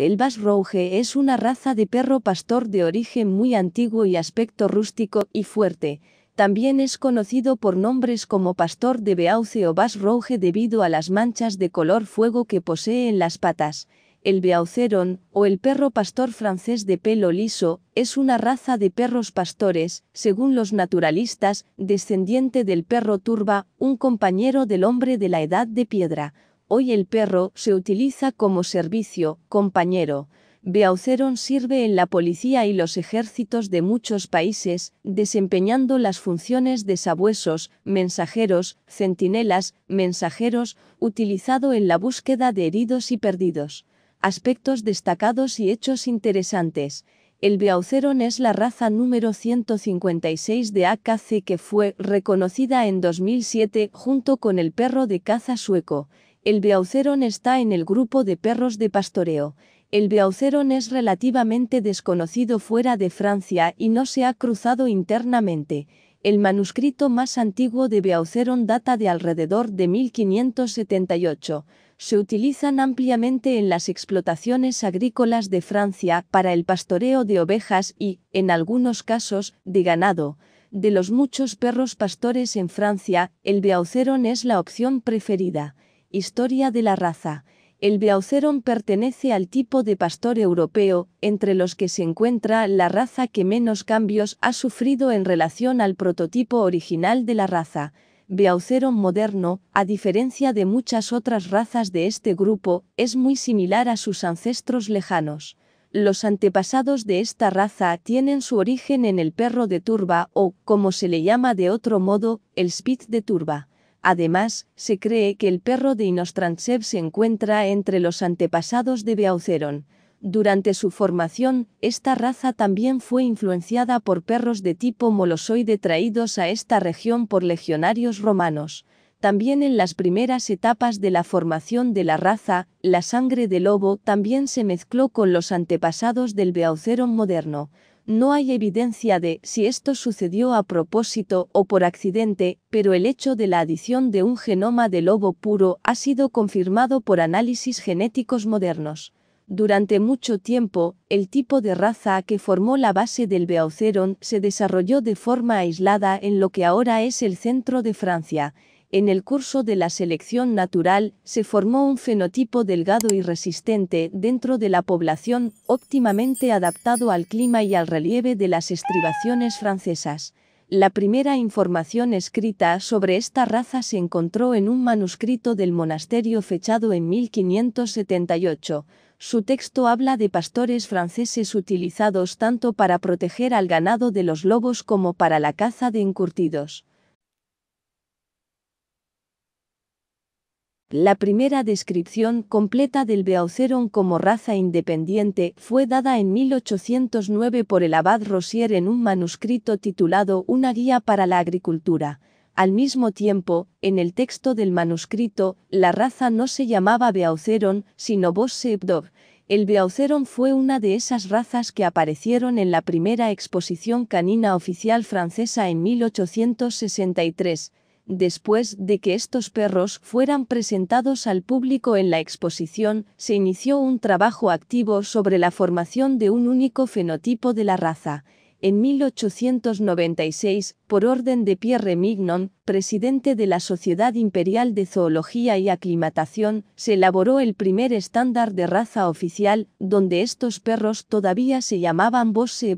El bas Rouge es una raza de perro pastor de origen muy antiguo y aspecto rústico y fuerte. También es conocido por nombres como pastor de beauce o bas Rouge debido a las manchas de color fuego que posee en las patas. El beauceron, o el perro pastor francés de pelo liso, es una raza de perros pastores, según los naturalistas, descendiente del perro turba, un compañero del hombre de la edad de piedra. Hoy el perro se utiliza como servicio, compañero. Beauceron sirve en la policía y los ejércitos de muchos países, desempeñando las funciones de sabuesos, mensajeros, centinelas, mensajeros, utilizado en la búsqueda de heridos y perdidos. Aspectos destacados y hechos interesantes. El Beauceron es la raza número 156 de AKC que fue reconocida en 2007 junto con el perro de caza sueco. El beauceron está en el grupo de perros de pastoreo. El beauceron es relativamente desconocido fuera de Francia y no se ha cruzado internamente. El manuscrito más antiguo de Beauceron data de alrededor de 1578. Se utilizan ampliamente en las explotaciones agrícolas de Francia para el pastoreo de ovejas y, en algunos casos, de ganado. De los muchos perros pastores en Francia, el Beauceron es la opción preferida. Historia de la raza. El Beauceron pertenece al tipo de pastor europeo, entre los que se encuentra la raza que menos cambios ha sufrido en relación al prototipo original de la raza. Beauceron moderno, a diferencia de muchas otras razas de este grupo, es muy similar a sus ancestros lejanos. Los antepasados de esta raza tienen su origen en el perro de turba o, como se le llama de otro modo, el spitz de turba. Además, se cree que el perro de Inostrantsev se encuentra entre los antepasados de Beauceron. Durante su formación, esta raza también fue influenciada por perros de tipo molosoide traídos a esta región por legionarios romanos. También en las primeras etapas de la formación de la raza, la sangre de lobo también se mezcló con los antepasados del Beauceron moderno no hay evidencia de si esto sucedió a propósito o por accidente, pero el hecho de la adición de un genoma de lobo puro ha sido confirmado por análisis genéticos modernos. Durante mucho tiempo, el tipo de raza que formó la base del Beauceron se desarrolló de forma aislada en lo que ahora es el centro de Francia, en el curso de la selección natural, se formó un fenotipo delgado y resistente dentro de la población, óptimamente adaptado al clima y al relieve de las estribaciones francesas. La primera información escrita sobre esta raza se encontró en un manuscrito del monasterio fechado en 1578. Su texto habla de pastores franceses utilizados tanto para proteger al ganado de los lobos como para la caza de encurtidos. La primera descripción completa del Beauceron como raza independiente fue dada en 1809 por el abad Rosier en un manuscrito titulado Una guía para la agricultura. Al mismo tiempo, en el texto del manuscrito, la raza no se llamaba Beauceron, sino Bossepdor. El Beauceron fue una de esas razas que aparecieron en la primera exposición canina oficial francesa en 1863 Después de que estos perros fueran presentados al público en la exposición, se inició un trabajo activo sobre la formación de un único fenotipo de la raza. En 1896, por orden de Pierre Mignon, presidente de la Sociedad Imperial de Zoología y Aclimatación, se elaboró el primer estándar de raza oficial, donde estos perros todavía se llamaban Bosse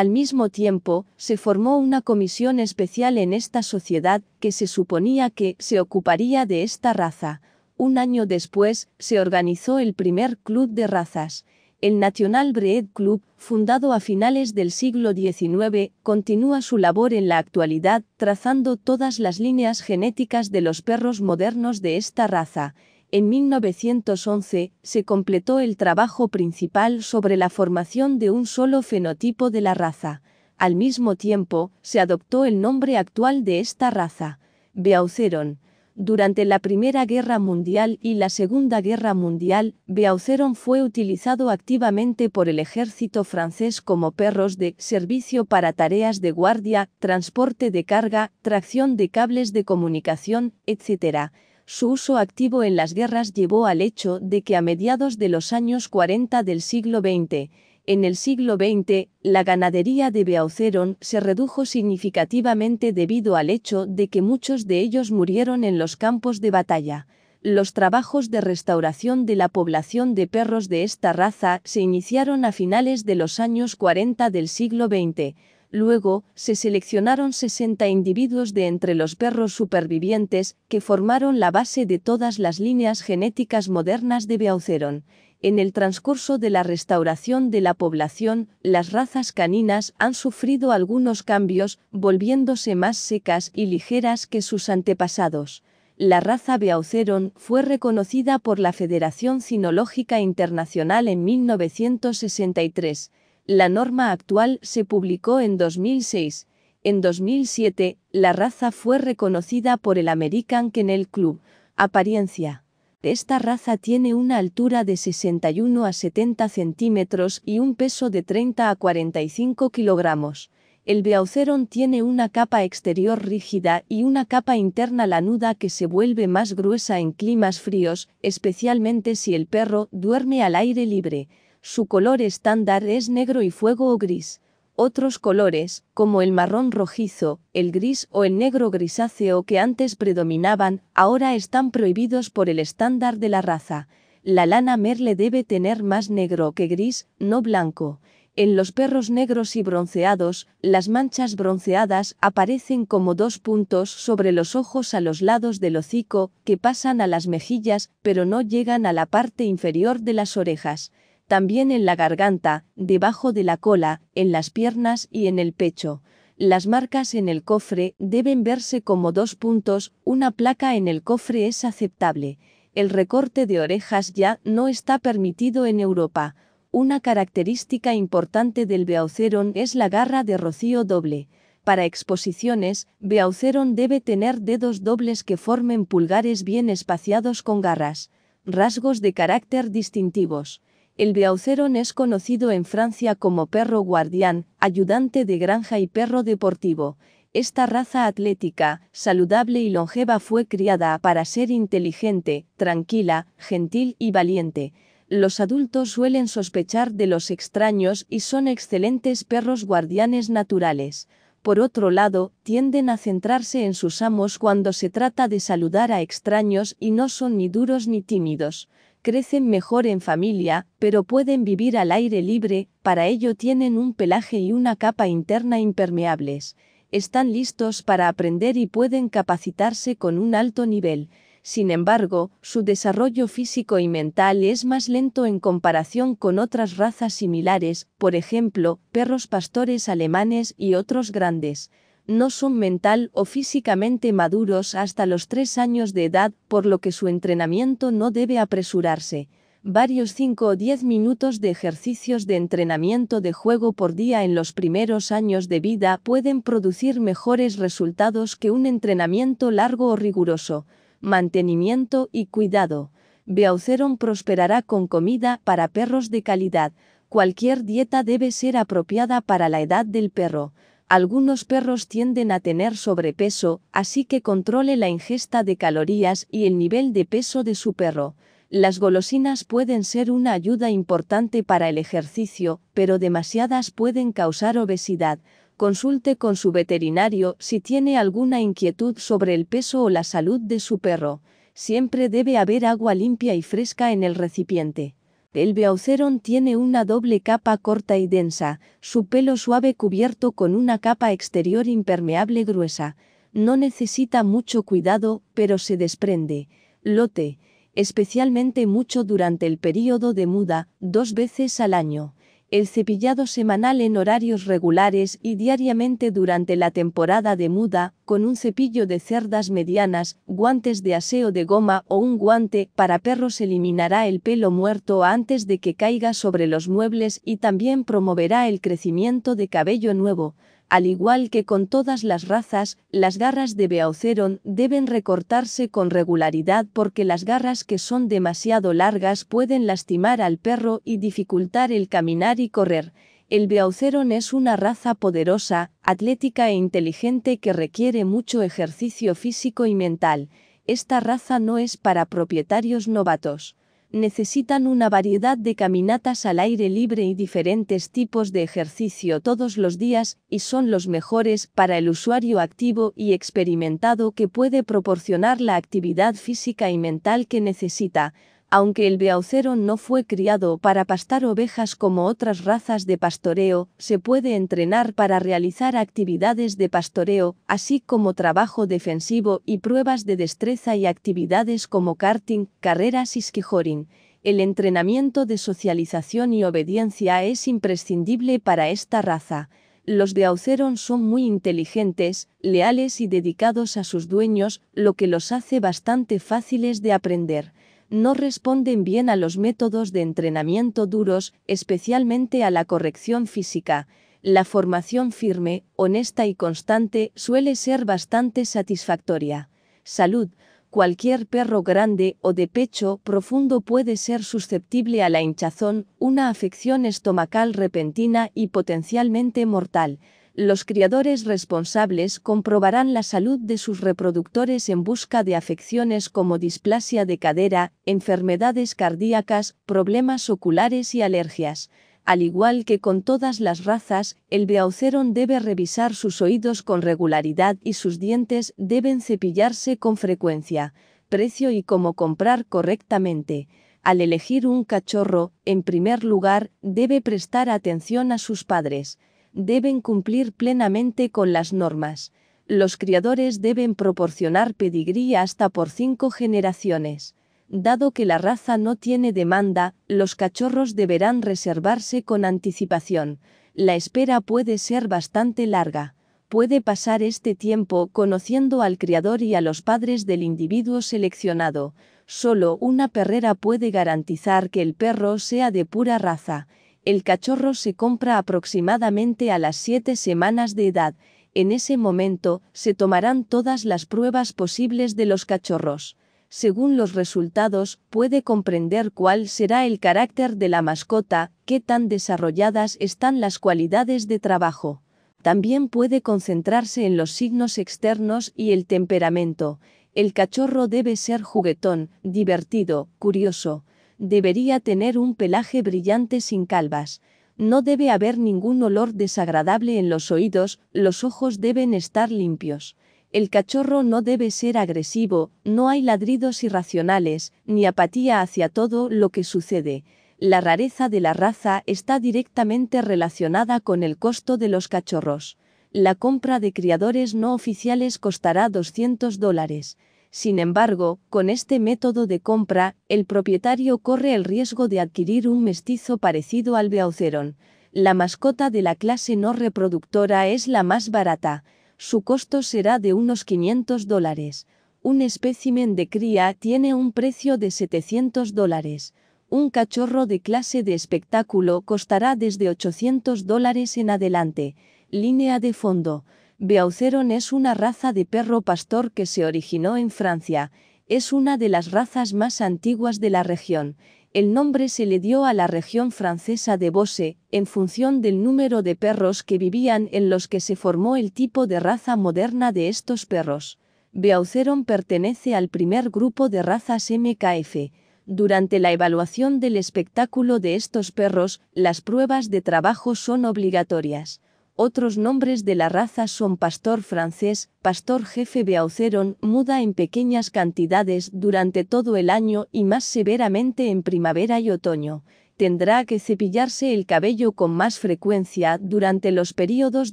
al mismo tiempo, se formó una comisión especial en esta sociedad que se suponía que se ocuparía de esta raza. Un año después, se organizó el primer club de razas. El National Breed Club, fundado a finales del siglo XIX, continúa su labor en la actualidad, trazando todas las líneas genéticas de los perros modernos de esta raza. En 1911 se completó el trabajo principal sobre la formación de un solo fenotipo de la raza. Al mismo tiempo, se adoptó el nombre actual de esta raza, Beauceron. Durante la Primera Guerra Mundial y la Segunda Guerra Mundial, Beauceron fue utilizado activamente por el ejército francés como perros de servicio para tareas de guardia, transporte de carga, tracción de cables de comunicación, etc. Su uso activo en las guerras llevó al hecho de que a mediados de los años 40 del siglo XX, en el siglo XX, la ganadería de Beauceron se redujo significativamente debido al hecho de que muchos de ellos murieron en los campos de batalla. Los trabajos de restauración de la población de perros de esta raza se iniciaron a finales de los años 40 del siglo XX, Luego, se seleccionaron 60 individuos de entre los perros supervivientes, que formaron la base de todas las líneas genéticas modernas de Beauceron. En el transcurso de la restauración de la población, las razas caninas han sufrido algunos cambios, volviéndose más secas y ligeras que sus antepasados la raza Beauceron fue reconocida por la Federación Cinológica Internacional en 1963. La norma actual se publicó en 2006. En 2007, la raza fue reconocida por el American Kennel Club. Apariencia. Esta raza tiene una altura de 61 a 70 centímetros y un peso de 30 a 45 kilogramos. El beauceron tiene una capa exterior rígida y una capa interna lanuda que se vuelve más gruesa en climas fríos, especialmente si el perro duerme al aire libre. Su color estándar es negro y fuego o gris. Otros colores, como el marrón rojizo, el gris o el negro grisáceo que antes predominaban, ahora están prohibidos por el estándar de la raza. La lana merle debe tener más negro que gris, no blanco. En los perros negros y bronceados, las manchas bronceadas aparecen como dos puntos sobre los ojos a los lados del hocico, que pasan a las mejillas, pero no llegan a la parte inferior de las orejas también en la garganta, debajo de la cola, en las piernas y en el pecho. Las marcas en el cofre deben verse como dos puntos, una placa en el cofre es aceptable. El recorte de orejas ya no está permitido en Europa. Una característica importante del Beauceron es la garra de rocío doble. Para exposiciones, Beauceron debe tener dedos dobles que formen pulgares bien espaciados con garras. Rasgos de carácter distintivos. El beauceron es conocido en Francia como perro guardián, ayudante de granja y perro deportivo. Esta raza atlética, saludable y longeva fue criada para ser inteligente, tranquila, gentil y valiente. Los adultos suelen sospechar de los extraños y son excelentes perros guardianes naturales. Por otro lado, tienden a centrarse en sus amos cuando se trata de saludar a extraños y no son ni duros ni tímidos crecen mejor en familia, pero pueden vivir al aire libre, para ello tienen un pelaje y una capa interna impermeables. Están listos para aprender y pueden capacitarse con un alto nivel. Sin embargo, su desarrollo físico y mental es más lento en comparación con otras razas similares, por ejemplo, perros pastores alemanes y otros grandes no son mental o físicamente maduros hasta los 3 años de edad, por lo que su entrenamiento no debe apresurarse. Varios 5 o 10 minutos de ejercicios de entrenamiento de juego por día en los primeros años de vida pueden producir mejores resultados que un entrenamiento largo o riguroso. Mantenimiento y cuidado. Beauceron prosperará con comida para perros de calidad. Cualquier dieta debe ser apropiada para la edad del perro. Algunos perros tienden a tener sobrepeso, así que controle la ingesta de calorías y el nivel de peso de su perro. Las golosinas pueden ser una ayuda importante para el ejercicio, pero demasiadas pueden causar obesidad. Consulte con su veterinario si tiene alguna inquietud sobre el peso o la salud de su perro. Siempre debe haber agua limpia y fresca en el recipiente. El beauceron tiene una doble capa corta y densa, su pelo suave cubierto con una capa exterior impermeable gruesa. No necesita mucho cuidado, pero se desprende. Lote, especialmente mucho durante el período de muda, dos veces al año el cepillado semanal en horarios regulares y diariamente durante la temporada de muda, con un cepillo de cerdas medianas, guantes de aseo de goma o un guante para perros eliminará el pelo muerto antes de que caiga sobre los muebles y también promoverá el crecimiento de cabello nuevo, al igual que con todas las razas, las garras de Beauceron deben recortarse con regularidad porque las garras que son demasiado largas pueden lastimar al perro y dificultar el caminar y correr. El Beauceron es una raza poderosa, atlética e inteligente que requiere mucho ejercicio físico y mental. Esta raza no es para propietarios novatos necesitan una variedad de caminatas al aire libre y diferentes tipos de ejercicio todos los días, y son los mejores para el usuario activo y experimentado que puede proporcionar la actividad física y mental que necesita, aunque el Beauceron no fue criado para pastar ovejas como otras razas de pastoreo, se puede entrenar para realizar actividades de pastoreo, así como trabajo defensivo y pruebas de destreza y actividades como karting, carreras y skijoring. El entrenamiento de socialización y obediencia es imprescindible para esta raza los beauceron son muy inteligentes, leales y dedicados a sus dueños, lo que los hace bastante fáciles de aprender no responden bien a los métodos de entrenamiento duros, especialmente a la corrección física. La formación firme, honesta y constante suele ser bastante satisfactoria. Salud. Cualquier perro grande o de pecho profundo puede ser susceptible a la hinchazón, una afección estomacal repentina y potencialmente mortal los criadores responsables comprobarán la salud de sus reproductores en busca de afecciones como displasia de cadera, enfermedades cardíacas, problemas oculares y alergias. Al igual que con todas las razas, el beauceron debe revisar sus oídos con regularidad y sus dientes deben cepillarse con frecuencia. Precio y cómo comprar correctamente. Al elegir un cachorro, en primer lugar, debe prestar atención a sus padres deben cumplir plenamente con las normas. Los criadores deben proporcionar pedigría hasta por cinco generaciones. Dado que la raza no tiene demanda, los cachorros deberán reservarse con anticipación. La espera puede ser bastante larga. Puede pasar este tiempo conociendo al criador y a los padres del individuo seleccionado. Solo una perrera puede garantizar que el perro sea de pura raza el cachorro se compra aproximadamente a las 7 semanas de edad. En ese momento, se tomarán todas las pruebas posibles de los cachorros. Según los resultados, puede comprender cuál será el carácter de la mascota, qué tan desarrolladas están las cualidades de trabajo. También puede concentrarse en los signos externos y el temperamento. El cachorro debe ser juguetón, divertido, curioso, debería tener un pelaje brillante sin calvas. No debe haber ningún olor desagradable en los oídos, los ojos deben estar limpios. El cachorro no debe ser agresivo, no hay ladridos irracionales, ni apatía hacia todo lo que sucede. La rareza de la raza está directamente relacionada con el costo de los cachorros. La compra de criadores no oficiales costará 200 dólares. Sin embargo, con este método de compra, el propietario corre el riesgo de adquirir un mestizo parecido al Beauceron. La mascota de la clase no reproductora es la más barata. Su costo será de unos 500 dólares. Un espécimen de cría tiene un precio de 700 dólares. Un cachorro de clase de espectáculo costará desde 800 dólares en adelante. Línea de fondo. Beauceron es una raza de perro pastor que se originó en Francia, es una de las razas más antiguas de la región. El nombre se le dio a la región francesa de Bosse, en función del número de perros que vivían en los que se formó el tipo de raza moderna de estos perros. Beauceron pertenece al primer grupo de razas MKF. Durante la evaluación del espectáculo de estos perros, las pruebas de trabajo son obligatorias. Otros nombres de la raza son pastor francés, pastor jefe beauceron, muda en pequeñas cantidades durante todo el año y más severamente en primavera y otoño. Tendrá que cepillarse el cabello con más frecuencia durante los periodos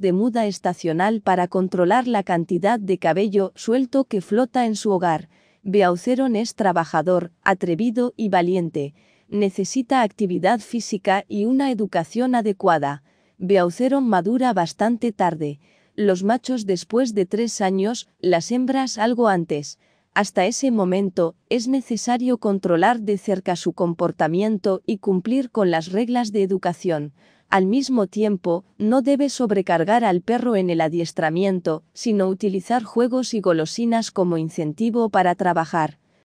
de muda estacional para controlar la cantidad de cabello suelto que flota en su hogar. Beauceron es trabajador, atrevido y valiente. Necesita actividad física y una educación adecuada. Beauceron madura bastante tarde, los machos después de tres años, las hembras algo antes. Hasta ese momento, es necesario controlar de cerca su comportamiento y cumplir con las reglas de educación. Al mismo tiempo, no debe sobrecargar al perro en el adiestramiento, sino utilizar juegos y golosinas como incentivo para trabajar.